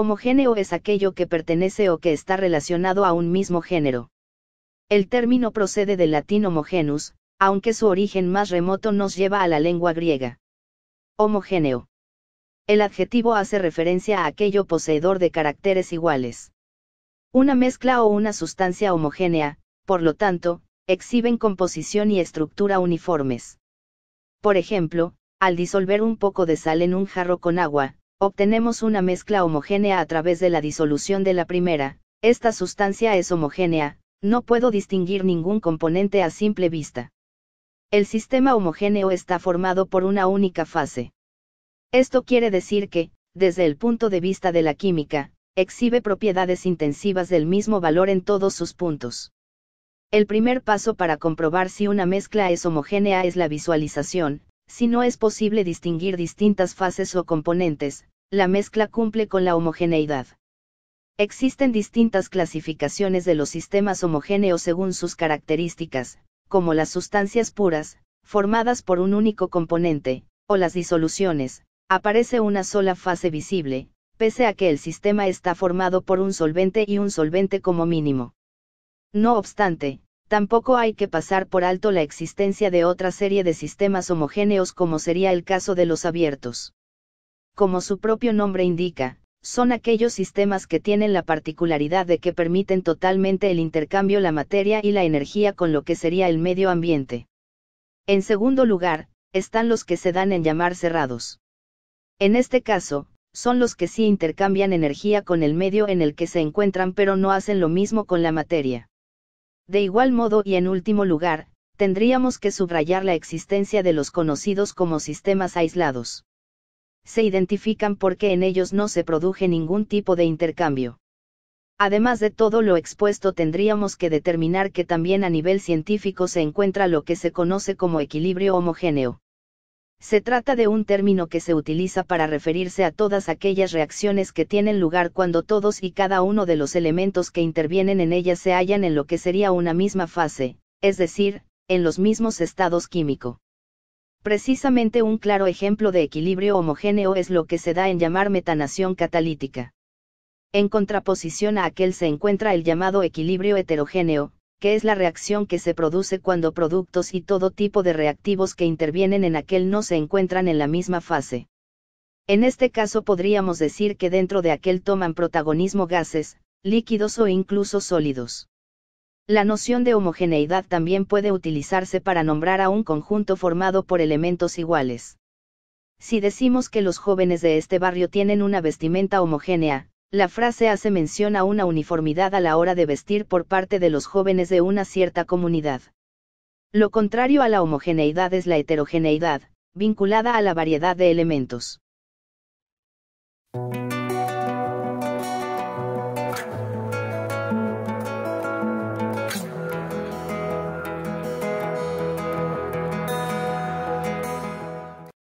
Homogéneo es aquello que pertenece o que está relacionado a un mismo género. El término procede del latín homogenus, aunque su origen más remoto nos lleva a la lengua griega. Homogéneo. El adjetivo hace referencia a aquello poseedor de caracteres iguales. Una mezcla o una sustancia homogénea, por lo tanto, exhiben composición y estructura uniformes. Por ejemplo, al disolver un poco de sal en un jarro con agua, Obtenemos una mezcla homogénea a través de la disolución de la primera, esta sustancia es homogénea, no puedo distinguir ningún componente a simple vista. El sistema homogéneo está formado por una única fase. Esto quiere decir que, desde el punto de vista de la química, exhibe propiedades intensivas del mismo valor en todos sus puntos. El primer paso para comprobar si una mezcla es homogénea es la visualización, si no es posible distinguir distintas fases o componentes, la mezcla cumple con la homogeneidad. Existen distintas clasificaciones de los sistemas homogéneos según sus características, como las sustancias puras, formadas por un único componente, o las disoluciones, aparece una sola fase visible, pese a que el sistema está formado por un solvente y un solvente como mínimo. No obstante, tampoco hay que pasar por alto la existencia de otra serie de sistemas homogéneos como sería el caso de los abiertos. Como su propio nombre indica, son aquellos sistemas que tienen la particularidad de que permiten totalmente el intercambio la materia y la energía con lo que sería el medio ambiente. En segundo lugar, están los que se dan en llamar cerrados. En este caso, son los que sí intercambian energía con el medio en el que se encuentran pero no hacen lo mismo con la materia. De igual modo y en último lugar, tendríamos que subrayar la existencia de los conocidos como sistemas aislados. Se identifican porque en ellos no se produce ningún tipo de intercambio. Además de todo lo expuesto tendríamos que determinar que también a nivel científico se encuentra lo que se conoce como equilibrio homogéneo. Se trata de un término que se utiliza para referirse a todas aquellas reacciones que tienen lugar cuando todos y cada uno de los elementos que intervienen en ellas se hallan en lo que sería una misma fase, es decir, en los mismos estados químico. Precisamente un claro ejemplo de equilibrio homogéneo es lo que se da en llamar metanación catalítica. En contraposición a aquel se encuentra el llamado equilibrio heterogéneo, que es la reacción que se produce cuando productos y todo tipo de reactivos que intervienen en aquel no se encuentran en la misma fase. En este caso podríamos decir que dentro de aquel toman protagonismo gases, líquidos o incluso sólidos. La noción de homogeneidad también puede utilizarse para nombrar a un conjunto formado por elementos iguales. Si decimos que los jóvenes de este barrio tienen una vestimenta homogénea, la frase hace mención a una uniformidad a la hora de vestir por parte de los jóvenes de una cierta comunidad. Lo contrario a la homogeneidad es la heterogeneidad, vinculada a la variedad de elementos.